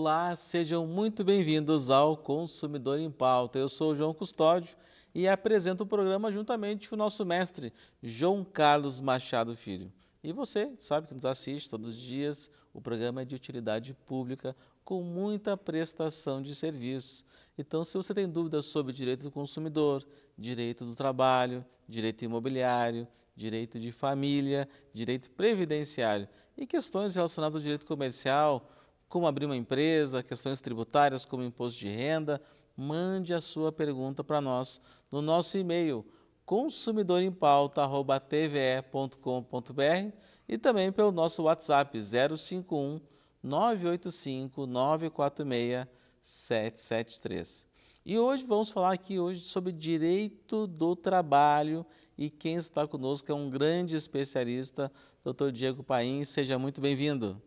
Olá, sejam muito bem-vindos ao Consumidor em Pauta. Eu sou o João Custódio e apresento o programa juntamente com o nosso mestre, João Carlos Machado Filho. E você sabe que nos assiste todos os dias, o programa é de utilidade pública com muita prestação de serviços. Então, se você tem dúvidas sobre direito do consumidor, direito do trabalho, direito imobiliário, direito de família, direito previdenciário e questões relacionadas ao direito comercial, como abrir uma empresa, questões tributárias como imposto de renda, mande a sua pergunta para nós no nosso e-mail consumidorempauta@tve.com.br e também pelo nosso WhatsApp 051 985 946 773. E hoje vamos falar aqui hoje sobre direito do trabalho e quem está conosco é um grande especialista, Dr. Diego Paim, seja muito bem-vindo.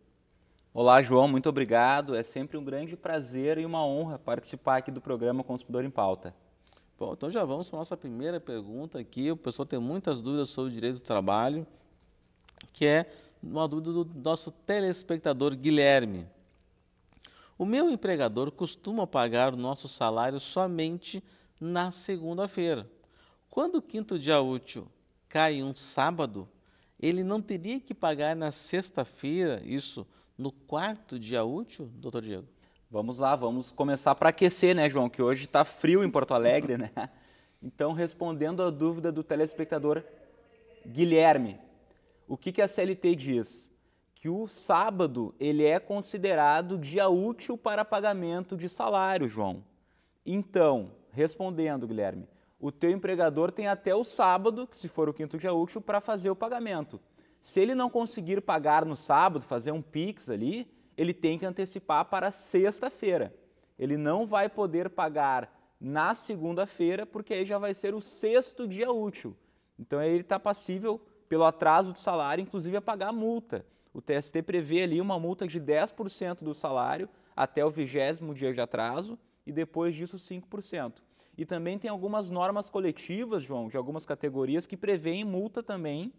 Olá, João, muito obrigado. É sempre um grande prazer e uma honra participar aqui do programa Consumidor em Pauta. Bom, então já vamos para a nossa primeira pergunta aqui. O pessoal tem muitas dúvidas sobre o direito do trabalho, que é uma dúvida do nosso telespectador Guilherme. O meu empregador costuma pagar o nosso salário somente na segunda-feira. Quando o quinto dia útil cai um sábado, ele não teria que pagar na sexta-feira isso no quarto dia útil, doutor Diego? Vamos lá, vamos começar para aquecer, né, João? Que hoje está frio em Porto Alegre, né? Então, respondendo à dúvida do telespectador Guilherme, o que, que a CLT diz? Que o sábado ele é considerado dia útil para pagamento de salário, João. Então, respondendo, Guilherme, o teu empregador tem até o sábado, se for o quinto dia útil, para fazer o pagamento. Se ele não conseguir pagar no sábado, fazer um PIX ali, ele tem que antecipar para sexta-feira. Ele não vai poder pagar na segunda-feira, porque aí já vai ser o sexto dia útil. Então ele está passível pelo atraso do salário, inclusive a pagar a multa. O TST prevê ali uma multa de 10% do salário até o vigésimo dia de atraso e depois disso 5%. E também tem algumas normas coletivas, João, de algumas categorias que prevêem multa também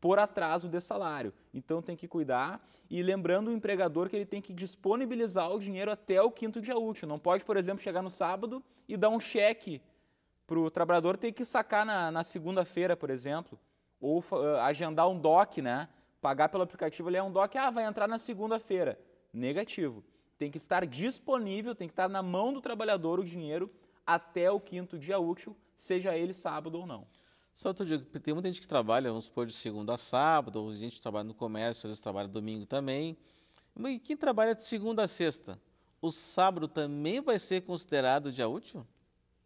por atraso de salário. Então tem que cuidar e lembrando o empregador que ele tem que disponibilizar o dinheiro até o quinto dia útil. Não pode, por exemplo, chegar no sábado e dar um cheque para o trabalhador ter que sacar na, na segunda-feira, por exemplo, ou uh, agendar um DOC, né? Pagar pelo aplicativo, ele é um DOC, ah, vai entrar na segunda-feira. Negativo. Tem que estar disponível, tem que estar na mão do trabalhador o dinheiro até o quinto dia útil, seja ele sábado ou não. Só outro dia, tem muita gente que trabalha, vamos supor, de segunda a sábado, ou gente que trabalha no comércio, às vezes trabalha domingo também. E quem trabalha de segunda a sexta, o sábado também vai ser considerado dia útil?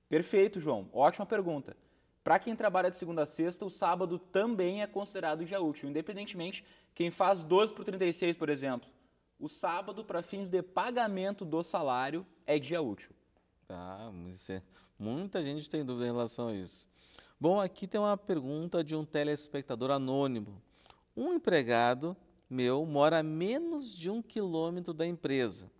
Perfeito, João. Ótima pergunta. Para quem trabalha de segunda a sexta, o sábado também é considerado dia útil, independentemente quem faz 12 por 36, por exemplo. O sábado, para fins de pagamento do salário, é dia útil. Ah, muita gente tem dúvida em relação a isso. Bom, aqui tem uma pergunta de um telespectador anônimo. Um empregado meu mora a menos de um quilômetro da empresa.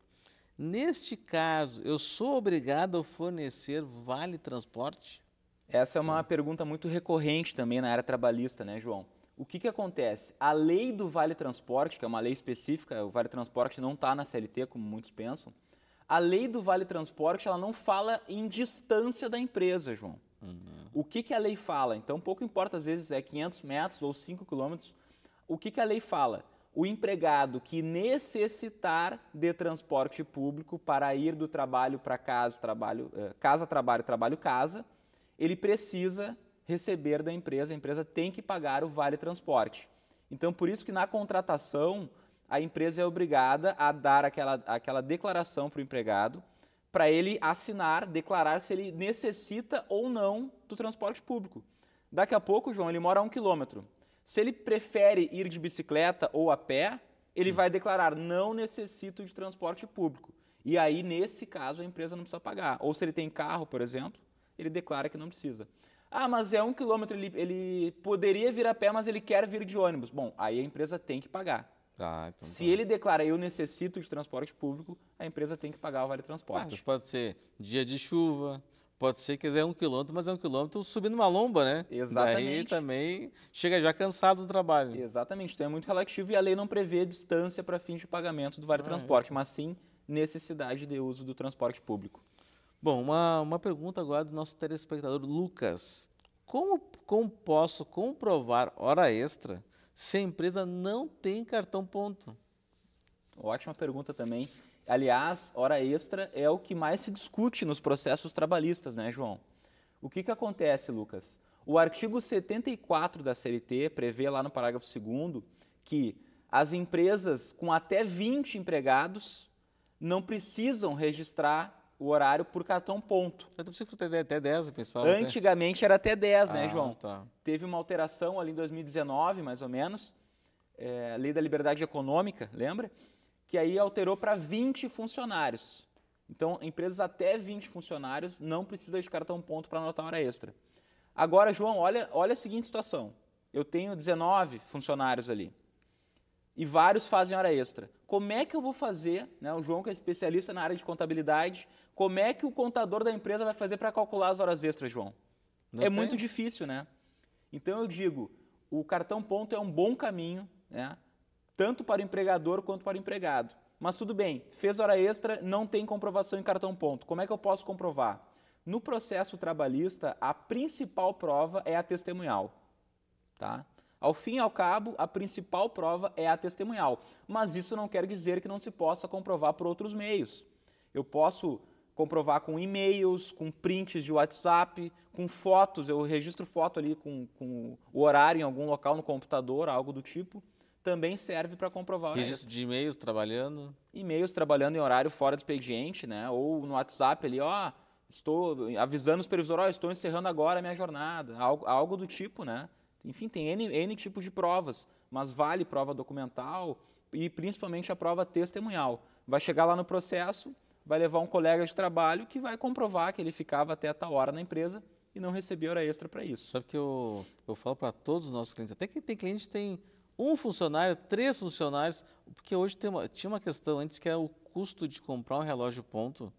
Neste caso, eu sou obrigado a fornecer vale transporte? Essa é uma Sim. pergunta muito recorrente também na área trabalhista, né, João? O que, que acontece? A lei do vale transporte, que é uma lei específica, o vale transporte não está na CLT, como muitos pensam, a lei do vale transporte ela não fala em distância da empresa, João. Uhum. O que, que a lei fala? Então, pouco importa, às vezes é 500 metros ou 5 quilômetros. O que, que a lei fala? O empregado que necessitar de transporte público para ir do trabalho para casa, trabalho, eh, casa, trabalho, trabalho, casa, ele precisa receber da empresa, a empresa tem que pagar o vale transporte. Então, por isso que na contratação, a empresa é obrigada a dar aquela, aquela declaração para o empregado, para ele assinar, declarar se ele necessita ou não do transporte público. Daqui a pouco, João, ele mora a um quilômetro. Se ele prefere ir de bicicleta ou a pé, ele vai declarar: não necessito de transporte público. E aí, nesse caso, a empresa não precisa pagar. Ou se ele tem carro, por exemplo, ele declara que não precisa. Ah, mas é um quilômetro, ele, ele poderia vir a pé, mas ele quer vir de ônibus. Bom, aí a empresa tem que pagar. Ah, então Se tá. ele declara eu necessito de transporte público, a empresa tem que pagar o vale transporte. mas pode ser dia de chuva, pode ser que é um quilômetro, mas é um quilômetro subindo uma lomba, né? Exatamente. Daí também chega já cansado do trabalho. Exatamente, então é muito relativo e a lei não prevê distância para fins de pagamento do vale transporte, ah, é. mas sim necessidade de uso do transporte público. Bom, uma, uma pergunta agora do nosso telespectador Lucas. Como, como posso comprovar hora extra se a empresa não tem cartão ponto? Ótima pergunta também. Aliás, hora extra é o que mais se discute nos processos trabalhistas, né, João? O que, que acontece, Lucas? O artigo 74 da CLT prevê lá no parágrafo 2 que as empresas com até 20 empregados não precisam registrar o horário por cartão ponto. É, então eu pensei que fosse até né? 10, pessoal. Antigamente era até 10, né, ah, né, João? Tá. Teve uma alteração ali em 2019, mais ou menos, é, a Lei da Liberdade Econômica, lembra? Que aí alterou para 20 funcionários. Então, empresas até 20 funcionários não precisam de cartão ponto para anotar hora extra. Agora, João, olha, olha a seguinte situação. Eu tenho 19 funcionários ali e vários fazem hora extra. Como é que eu vou fazer, né, o João que é especialista na área de contabilidade, como é que o contador da empresa vai fazer para calcular as horas extras, João? Não é tem. muito difícil, né? Então eu digo, o cartão ponto é um bom caminho, né? Tanto para o empregador quanto para o empregado. Mas tudo bem, fez hora extra, não tem comprovação em cartão ponto. Como é que eu posso comprovar? No processo trabalhista, a principal prova é a testemunhal, tá? Ao fim e ao cabo, a principal prova é a testemunhal, mas isso não quer dizer que não se possa comprovar por outros meios. Eu posso comprovar com e-mails, com prints de WhatsApp, com fotos. Eu registro foto ali com, com o horário em algum local no computador, algo do tipo. Também serve para comprovar. Registro de e-mails trabalhando? E-mails trabalhando em horário fora do expediente, né? Ou no WhatsApp ali, ó, estou avisando o supervisor, ó, estou encerrando agora a minha jornada. Algo, algo do tipo, né? Enfim, tem N, N tipos de provas, mas vale prova documental e principalmente a prova testemunhal. Vai chegar lá no processo, vai levar um colega de trabalho que vai comprovar que ele ficava até tal hora na empresa e não recebia hora extra para isso. Sabe que eu, eu falo para todos os nossos clientes, até que tem cliente que tem um funcionário, três funcionários, porque hoje uma, tinha uma questão antes que era é o custo de comprar um relógio ponto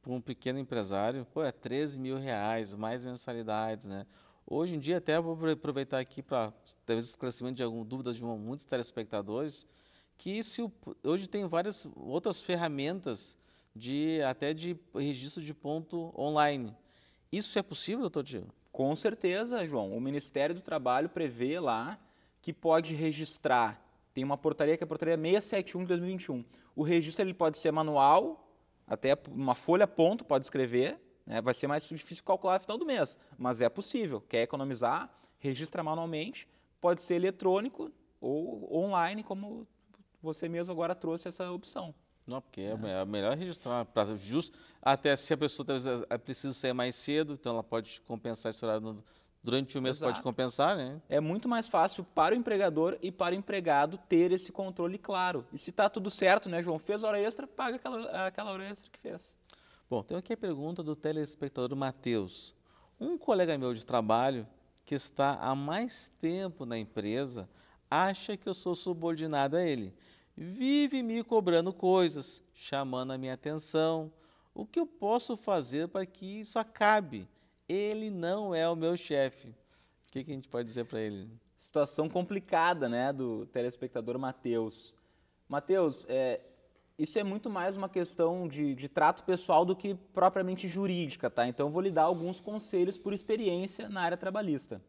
para um pequeno empresário, pô, é 13 mil reais, mais mensalidades, né? Hoje em dia, até vou aproveitar aqui para talvez esclarecimento de alguma dúvida de muitos telespectadores, que se o, hoje tem várias outras ferramentas de até de registro de ponto online. Isso é possível, doutor Diego? Com certeza, João. O Ministério do Trabalho prevê lá que pode registrar. Tem uma portaria que é a portaria 671 de 2021. O registro ele pode ser manual, até uma folha ponto pode escrever. Né? Vai ser mais difícil calcular no final do mês, mas é possível. Quer economizar? Registra manualmente. Pode ser eletrônico ou online, como você mesmo agora trouxe essa opção. Não, porque é, é, é melhor registrar é para justo. Até se a pessoa talvez tá, é, precisa sair mais cedo, então ela pode compensar esse horário durante o mês, Exato. pode compensar, né? É muito mais fácil para o empregador e para o empregado ter esse controle claro. E se está tudo certo, né, João? Fez hora extra, paga aquela, aquela hora extra que fez. Bom, tem aqui a pergunta do telespectador Matheus. Um colega meu de trabalho que está há mais tempo na empresa acha que eu sou subordinado a ele vive me cobrando coisas, chamando a minha atenção. O que eu posso fazer para que isso acabe? Ele não é o meu chefe. O que, que a gente pode dizer para ele? Situação complicada, né, do telespectador Matheus. Matheus, é, isso é muito mais uma questão de, de, trato pessoal do que propriamente jurídica, tá? Então eu vou lhe dar alguns conselhos por experiência na área trabalhista.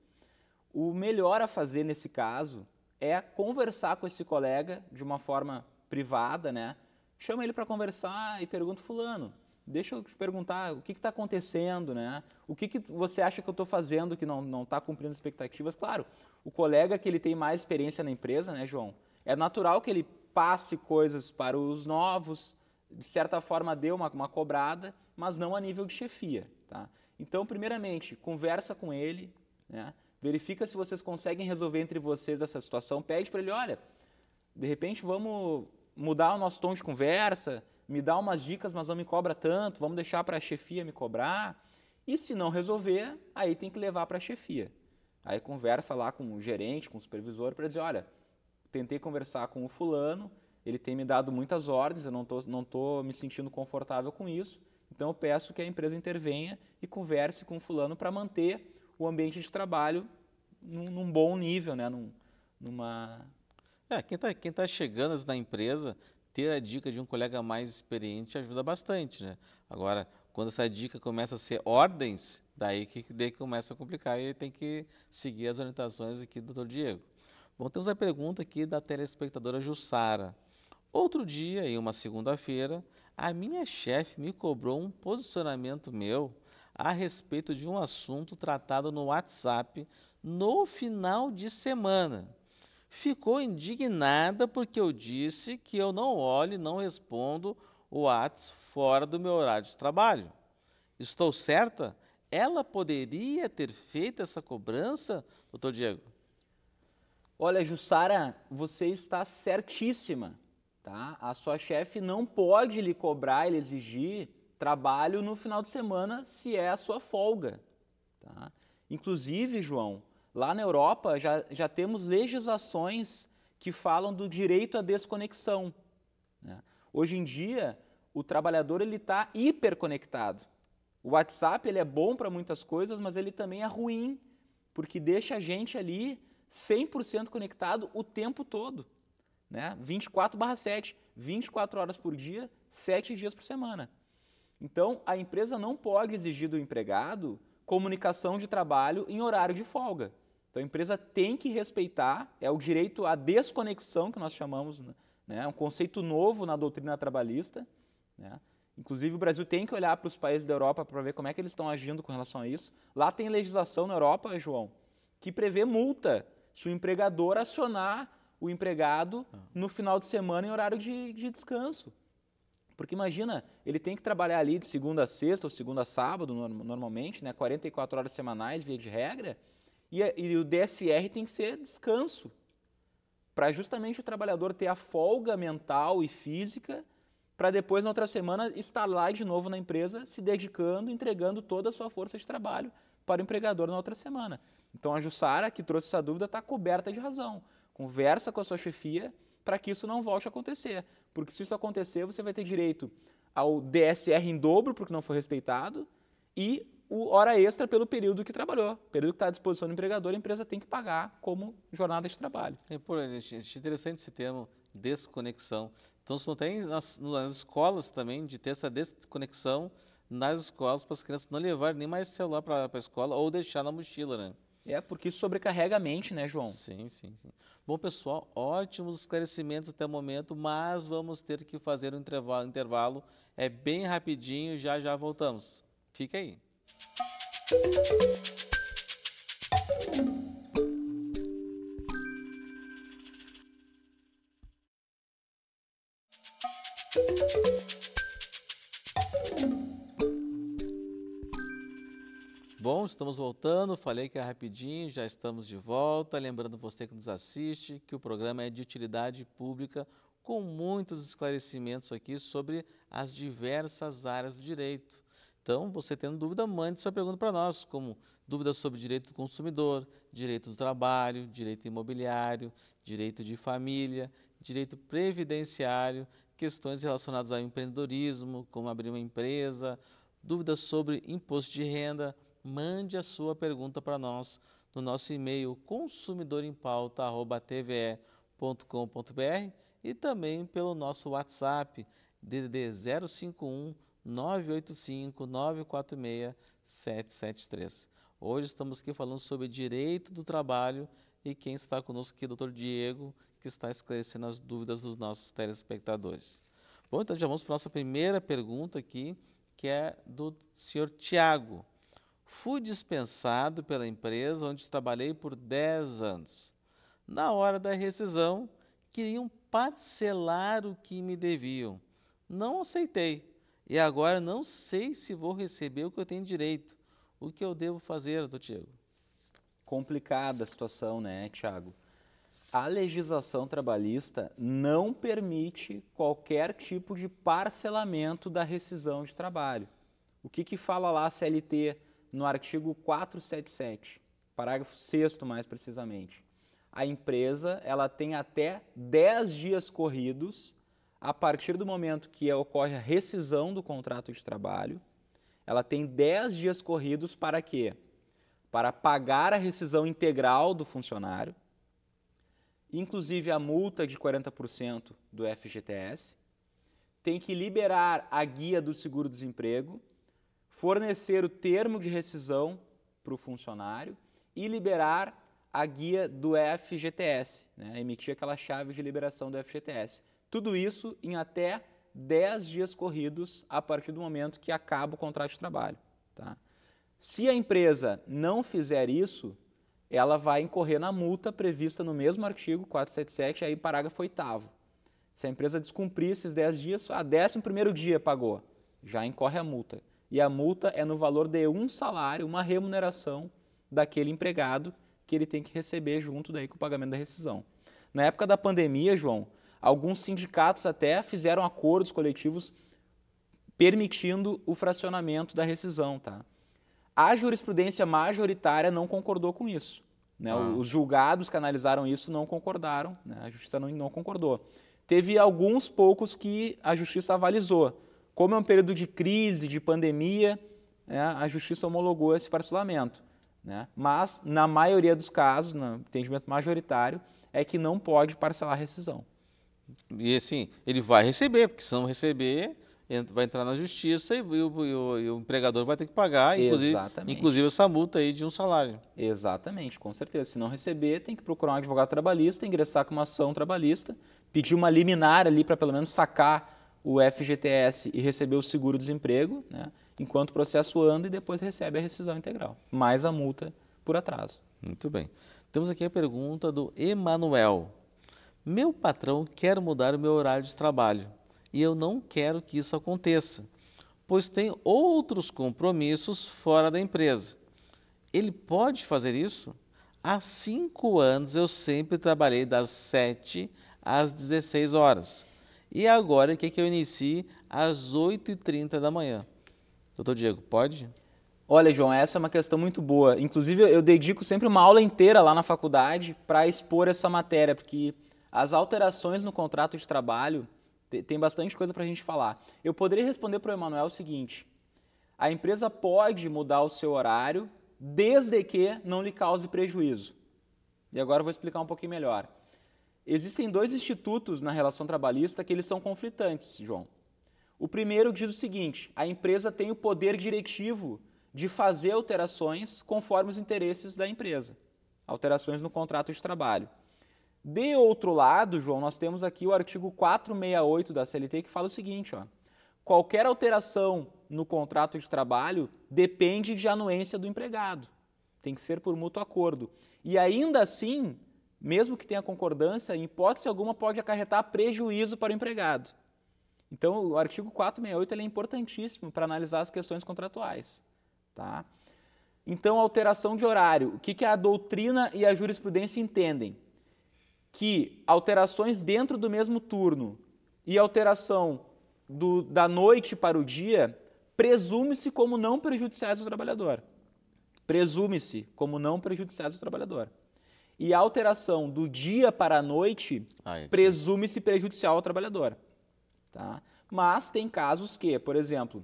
O melhor a fazer nesse caso é conversar com esse colega de uma forma privada, né? Chama ele para conversar e pergunta fulano, deixa eu te perguntar o que está acontecendo, né? O que, que você acha que eu estou fazendo que não está cumprindo expectativas? Claro, o colega que ele tem mais experiência na empresa, né, João? É natural que ele passe coisas para os novos, de certa forma dê uma, uma cobrada, mas não a nível de chefia, tá? Então, primeiramente, conversa com ele, né? verifica se vocês conseguem resolver entre vocês essa situação, pede para ele, olha, de repente vamos mudar o nosso tom de conversa, me dá umas dicas, mas não me cobra tanto, vamos deixar para a chefia me cobrar. E se não resolver, aí tem que levar para a chefia. Aí conversa lá com o gerente, com o supervisor, para dizer, olha, tentei conversar com o fulano, ele tem me dado muitas ordens, eu não estou não tô me sentindo confortável com isso, então eu peço que a empresa intervenha e converse com o fulano para manter o ambiente de trabalho num, num bom nível, né? Num, numa... É, quem está quem tá chegando na empresa, ter a dica de um colega mais experiente ajuda bastante, né? Agora, quando essa dica começa a ser ordens, daí que, daí que começa a complicar e tem que seguir as orientações aqui do Dr. Diego. Bom, temos a pergunta aqui da telespectadora Jussara. Outro dia, em uma segunda-feira, a minha chefe me cobrou um posicionamento meu a respeito de um assunto tratado no WhatsApp no final de semana. Ficou indignada porque eu disse que eu não olho e não respondo o WhatsApp fora do meu horário de trabalho. Estou certa? Ela poderia ter feito essa cobrança, doutor Diego? Olha, Jussara, você está certíssima, tá? A sua chefe não pode lhe cobrar, lhe exigir trabalho no final de semana se é a sua folga. Tá? Inclusive, João, lá na Europa já, já temos legislações que falam do direito à desconexão. Né? Hoje em dia, o trabalhador ele está hiperconectado. O WhatsApp ele é bom para muitas coisas, mas ele também é ruim, porque deixa a gente ali 100% conectado o tempo todo. Né? 24 barra 7, 24 horas por dia, 7 dias por semana. Então, a empresa não pode exigir do empregado comunicação de trabalho em horário de folga. Então, a empresa tem que respeitar, é o direito à desconexão que nós chamamos, né, né é um conceito novo na doutrina trabalhista. Né? Inclusive, o Brasil tem que olhar para os países da Europa para ver como é que eles estão agindo com relação a isso. Lá tem legislação na Europa, João, que prevê multa se o empregador acionar o empregado ah. no final de semana em horário de, de descanso. Porque imagina, ele tem que trabalhar ali de segunda a sexta ou segunda a sábado, normalmente, né? 44 horas semanais, via de regra, e, e o DSR tem que ser descanso, para justamente o trabalhador ter a folga mental e física, para depois, na outra semana, estar lá de novo na empresa, se dedicando, entregando toda a sua força de trabalho para o empregador na outra semana. Então a Jussara, que trouxe essa dúvida, está coberta de razão. Conversa com a sua chefia, para que isso não volte a acontecer. Porque se isso acontecer, você vai ter direito ao DSR em dobro, porque não foi respeitado, e o hora extra pelo período que trabalhou. Período que está à disposição do empregador, a empresa tem que pagar como jornada de trabalho. É, pô, é, gente, é interessante esse termo, desconexão. Então, se não tem nas, nas escolas também, de ter essa desconexão nas escolas, para as crianças não levarem nem mais celular para a escola ou deixar na mochila, né? É, porque sobrecarrega a mente, né, João? Sim, sim, sim. Bom, pessoal, ótimos esclarecimentos até o momento, mas vamos ter que fazer um intervalo. intervalo. É bem rapidinho, já já voltamos. Fica aí. Música Bom, estamos voltando, falei que é rapidinho, já estamos de volta. Lembrando você que nos assiste que o programa é de utilidade pública com muitos esclarecimentos aqui sobre as diversas áreas do direito. Então, você tendo dúvida, mande sua pergunta para nós, como dúvidas sobre direito do consumidor, direito do trabalho, direito imobiliário, direito de família, direito previdenciário, questões relacionadas ao empreendedorismo, como abrir uma empresa, dúvidas sobre imposto de renda, mande a sua pergunta para nós no nosso e-mail consumidorempauta@tve.com.br e também pelo nosso WhatsApp DDD 051 985 946 773. Hoje estamos aqui falando sobre direito do trabalho e quem está conosco aqui é o Dr. Diego, que está esclarecendo as dúvidas dos nossos telespectadores. Bom, então já vamos para a nossa primeira pergunta aqui, que é do senhor Tiago. Fui dispensado pela empresa onde trabalhei por 10 anos. Na hora da rescisão, queriam parcelar o que me deviam. Não aceitei. E agora não sei se vou receber o que eu tenho direito. O que eu devo fazer, doutor Tiago? Complicada a situação, né, Tiago? A legislação trabalhista não permite qualquer tipo de parcelamento da rescisão de trabalho. O que, que fala lá a CLT? no artigo 477, parágrafo 6 mais precisamente. A empresa ela tem até 10 dias corridos a partir do momento que ocorre a rescisão do contrato de trabalho, ela tem 10 dias corridos para quê? Para pagar a rescisão integral do funcionário, inclusive a multa de 40% do FGTS, tem que liberar a guia do seguro-desemprego fornecer o termo de rescisão para o funcionário e liberar a guia do FGTS, né? emitir aquela chave de liberação do FGTS. Tudo isso em até 10 dias corridos a partir do momento que acaba o contrato de trabalho. Tá? Se a empresa não fizer isso, ela vai incorrer na multa prevista no mesmo artigo 477, aí parágrafo 8 Se a empresa descumprir esses 10 dias, a 11 primeiro dia pagou, já incorre a multa e a multa é no valor de um salário, uma remuneração daquele empregado que ele tem que receber junto daí com o pagamento da rescisão. Na época da pandemia, João, alguns sindicatos até fizeram acordos coletivos permitindo o fracionamento da rescisão, tá? A jurisprudência majoritária não concordou com isso. Né? Ah. Os julgados que analisaram isso não concordaram, né? a justiça não, não concordou. Teve alguns poucos que a justiça avalizou, como é um período de crise, de pandemia, né, a justiça homologou esse parcelamento. Né? Mas, na maioria dos casos, no entendimento majoritário, é que não pode parcelar rescisão. E assim, ele vai receber, porque se não receber, vai entrar na justiça e o, e o, e o empregador vai ter que pagar, inclusive, inclusive, essa multa aí de um salário. Exatamente, com certeza. Se não receber, tem que procurar um advogado trabalhista, ingressar com uma ação trabalhista, pedir uma liminar ali para pelo menos sacar o FGTS e receber o seguro-desemprego, né, enquanto o processo anda e depois recebe a rescisão integral, mais a multa por atraso. Muito bem. Temos aqui a pergunta do Emanuel. Meu patrão quer mudar o meu horário de trabalho e eu não quero que isso aconteça, pois tem outros compromissos fora da empresa. Ele pode fazer isso? Há cinco anos eu sempre trabalhei das 7 às 16 horas e agora, o que eu inicie às 8h30 da manhã. Doutor Diego, pode? Olha, João, essa é uma questão muito boa. Inclusive, eu dedico sempre uma aula inteira lá na faculdade para expor essa matéria, porque as alterações no contrato de trabalho tem bastante coisa para a gente falar. Eu poderia responder para o Emanuel o seguinte: a empresa pode mudar o seu horário desde que não lhe cause prejuízo. E agora eu vou explicar um pouquinho melhor. Existem dois institutos na relação trabalhista que eles são conflitantes, João. O primeiro diz o seguinte: a empresa tem o poder diretivo de fazer alterações conforme os interesses da empresa, alterações no contrato de trabalho. De outro lado, João, nós temos aqui o artigo 468 da CLT que fala o seguinte, ó: qualquer alteração no contrato de trabalho depende de anuência do empregado. Tem que ser por mútuo acordo. E ainda assim, mesmo que tenha concordância, em hipótese alguma pode acarretar prejuízo para o empregado. Então, o artigo 468 ele é importantíssimo para analisar as questões contratuais. Tá? Então, alteração de horário. O que, que a doutrina e a jurisprudência entendem? Que alterações dentro do mesmo turno e alteração do, da noite para o dia presume-se como não prejudiciais ao trabalhador. Presume-se como não prejudiciais ao trabalhador. E a alteração do dia para a noite ah, presume-se prejudicial ao trabalhador. Tá? Mas tem casos que, por exemplo,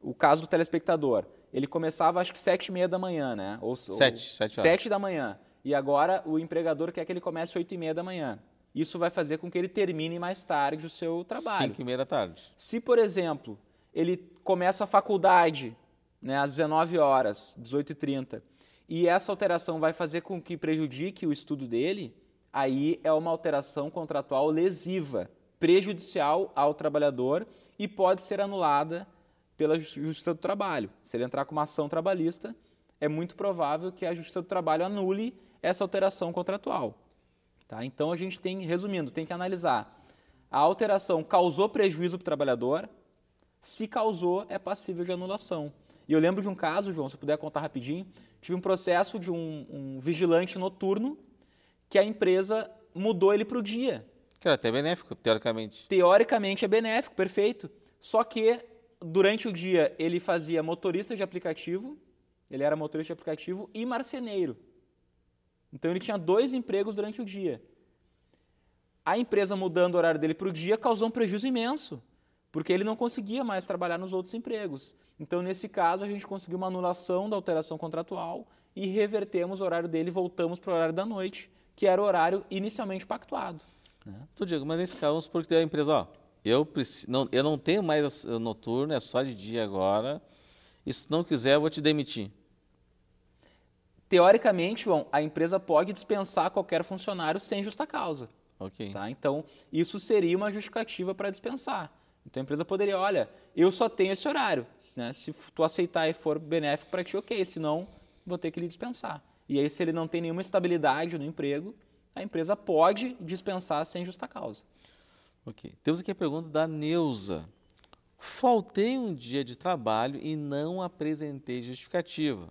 o caso do telespectador, ele começava acho que sete e meia da manhã, né? Ou, sete, ou, sete horas. Sete da manhã. E agora o empregador quer que ele comece oito e meia da manhã. Isso vai fazer com que ele termine mais tarde o seu trabalho. Cinco e meia da tarde. Se, por exemplo, ele começa a faculdade né, às 19 horas, 18 e 30 e essa alteração vai fazer com que prejudique o estudo dele, aí é uma alteração contratual lesiva, prejudicial ao trabalhador e pode ser anulada pela Justiça do Trabalho. Se ele entrar com uma ação trabalhista, é muito provável que a Justiça do Trabalho anule essa alteração contratual. Tá? Então a gente tem, resumindo, tem que analisar. A alteração causou prejuízo para o trabalhador? Se causou, é passível de anulação. E eu lembro de um caso, João, se puder contar rapidinho, tive um processo de um, um vigilante noturno que a empresa mudou ele para o dia. Que era até benéfico, teoricamente. Teoricamente é benéfico, perfeito. Só que durante o dia ele fazia motorista de aplicativo, ele era motorista de aplicativo e marceneiro. Então ele tinha dois empregos durante o dia. A empresa mudando o horário dele para o dia causou um prejuízo imenso porque ele não conseguia mais trabalhar nos outros empregos. Então, nesse caso, a gente conseguiu uma anulação da alteração contratual e revertemos o horário dele e voltamos para o horário da noite, que era o horário inicialmente pactuado. É. Então, Diego, mas nesse caso, vamos supor que a empresa, ó, eu, preciso, não, eu não tenho mais noturno, é só de dia agora, e se não quiser, eu vou te demitir. Teoricamente, João, a empresa pode dispensar qualquer funcionário sem justa causa. Ok. Tá? Então, isso seria uma justificativa para dispensar. Então a empresa poderia, olha, eu só tenho esse horário, né? se tu aceitar e for benéfico para ti, ok, senão vou ter que lhe dispensar. E aí se ele não tem nenhuma estabilidade no emprego, a empresa pode dispensar sem justa causa. Ok, temos aqui a pergunta da Neuza. Faltei um dia de trabalho e não apresentei justificativa.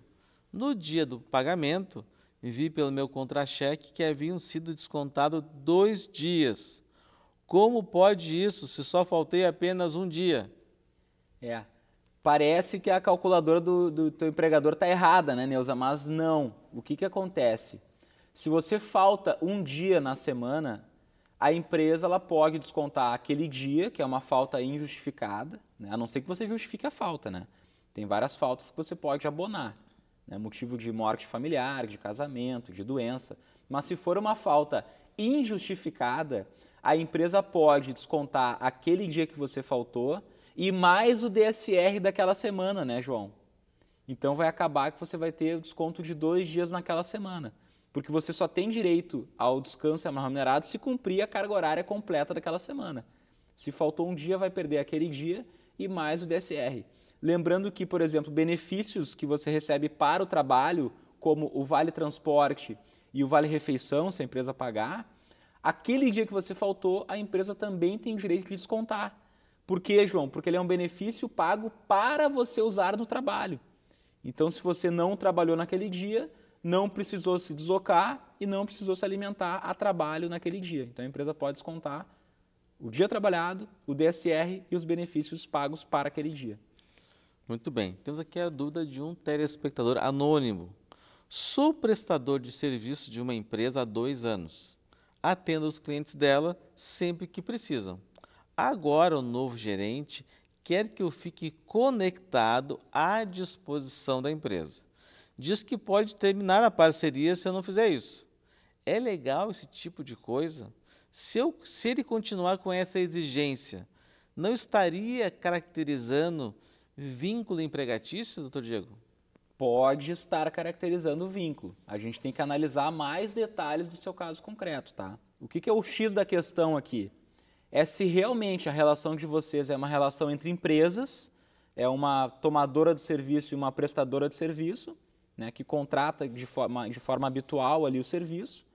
No dia do pagamento, vi pelo meu contra-cheque que haviam sido descontados dois dias como pode isso se só faltei apenas um dia? É. Parece que a calculadora do, do teu empregador está errada, né, Neuza? Mas não. O que, que acontece? Se você falta um dia na semana, a empresa ela pode descontar aquele dia, que é uma falta injustificada, né? a não ser que você justifique a falta, né? Tem várias faltas que você pode abonar, né? motivo de morte familiar, de casamento, de doença. Mas se for uma falta injustificada, a empresa pode descontar aquele dia que você faltou e mais o DSR daquela semana, né, João? Então vai acabar que você vai ter o desconto de dois dias naquela semana, porque você só tem direito ao descanso remunerado se cumprir a carga horária completa daquela semana. Se faltou um dia, vai perder aquele dia e mais o DSR. Lembrando que, por exemplo, benefícios que você recebe para o trabalho, como o vale transporte e o vale refeição, se a empresa pagar, Aquele dia que você faltou, a empresa também tem direito de descontar. Por quê, João? Porque ele é um benefício pago para você usar no trabalho. Então, se você não trabalhou naquele dia, não precisou se deslocar e não precisou se alimentar a trabalho naquele dia. Então, a empresa pode descontar o dia trabalhado, o DSR e os benefícios pagos para aquele dia. Muito bem. Temos aqui a dúvida de um telespectador anônimo. Sou prestador de serviço de uma empresa há dois anos atenda os clientes dela sempre que precisam. Agora, o novo gerente quer que eu fique conectado à disposição da empresa. Diz que pode terminar a parceria se eu não fizer isso. É legal esse tipo de coisa? Se, eu, se ele continuar com essa exigência, não estaria caracterizando vínculo empregatício, doutor Diego? pode estar caracterizando o vínculo. A gente tem que analisar mais detalhes do seu caso concreto, tá? O que, que é o X da questão aqui? É se realmente a relação de vocês é uma relação entre empresas, é uma tomadora de serviço e uma prestadora de serviço, né, que contrata de forma, de forma habitual ali o serviço,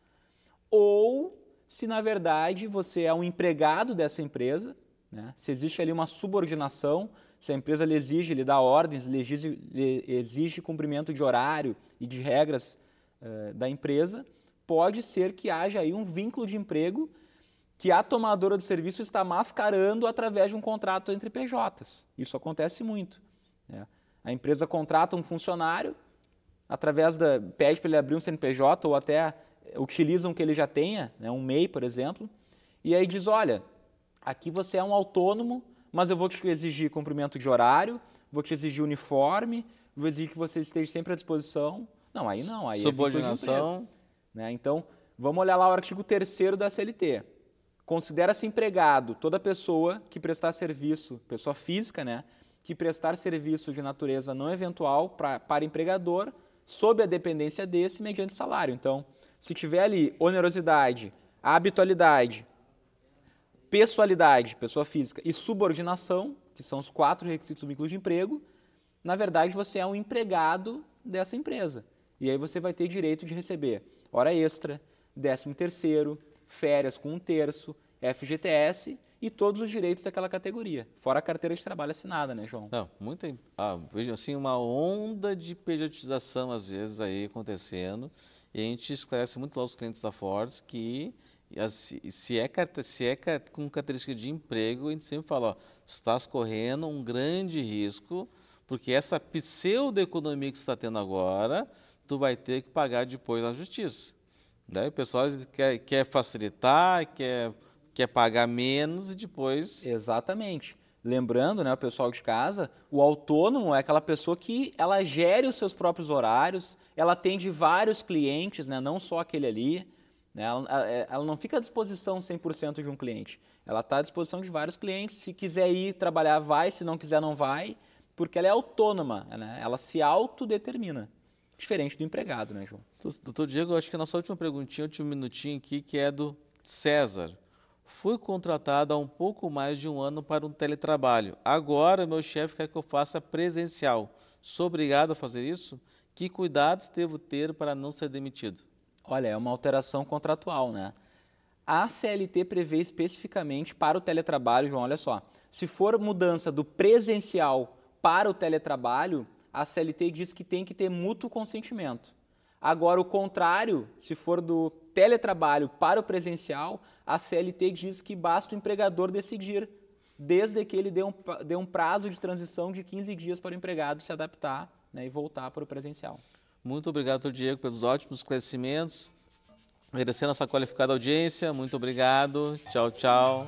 ou se na verdade você é um empregado dessa empresa, né, se existe ali uma subordinação, se a empresa lhe exige, lhe dá ordens, lhe exige, lhe exige cumprimento de horário e de regras eh, da empresa, pode ser que haja aí um vínculo de emprego que a tomadora do serviço está mascarando através de um contrato entre PJs. Isso acontece muito. Né? A empresa contrata um funcionário, através da pede para ele abrir um CNPJ ou até utilizam o que ele já tenha, né, um MEI, por exemplo, e aí diz, olha, aqui você é um autônomo, mas eu vou te exigir cumprimento de horário, vou te exigir uniforme, vou exigir que você esteja sempre à disposição. Não, aí não, aí é Subordinação. É né? Então, vamos olhar lá o artigo 3 da CLT. Considera-se empregado toda pessoa que prestar serviço, pessoa física, né? Que prestar serviço de natureza não eventual pra, para empregador, sob a dependência desse, mediante salário. Então, se tiver ali onerosidade, habitualidade, pessoalidade, pessoa física, e subordinação, que são os quatro requisitos do vínculo de emprego, na verdade você é um empregado dessa empresa. E aí você vai ter direito de receber hora extra, décimo terceiro, férias com um terço, FGTS e todos os direitos daquela categoria, fora a carteira de trabalho assinada, né, João? Não, muita, ah, assim, uma onda de pejotização às vezes aí acontecendo, e a gente esclarece muito lá os clientes da Ford que se é, se é com característica de emprego, a gente sempre fala, ó, estás correndo um grande risco, porque essa pseudo-economia que está tendo agora, tu vai ter que pagar depois na justiça. Né? o pessoal quer, quer facilitar, quer, quer pagar menos e depois... Exatamente. Lembrando, né, o pessoal de casa, o autônomo é aquela pessoa que ela gere os seus próprios horários, ela atende vários clientes, né, não só aquele ali. Né? Ela, é, ela não fica à disposição 100% de um cliente. Ela está à disposição de vários clientes. Se quiser ir trabalhar, vai. Se não quiser, não vai. Porque ela é autônoma. Né? Ela se autodetermina. Diferente do empregado, né, João? Doutor Diego, eu acho que a nossa última perguntinha, último minutinho aqui, que é do César fui contratado há um pouco mais de um ano para um teletrabalho. Agora meu chefe quer que eu faça presencial. Sou obrigado a fazer isso? Que cuidados devo ter para não ser demitido? Olha, é uma alteração contratual, né? A CLT prevê especificamente para o teletrabalho, João, olha só. Se for mudança do presencial para o teletrabalho, a CLT diz que tem que ter mútuo consentimento. Agora, o contrário, se for do teletrabalho para o presencial, a CLT diz que basta o empregador decidir, desde que ele dê um, dê um prazo de transição de 15 dias para o empregado se adaptar né, e voltar para o presencial. Muito obrigado, Diego, pelos ótimos esclarecimentos. Agradecer a nossa qualificada audiência. Muito obrigado. Tchau, tchau.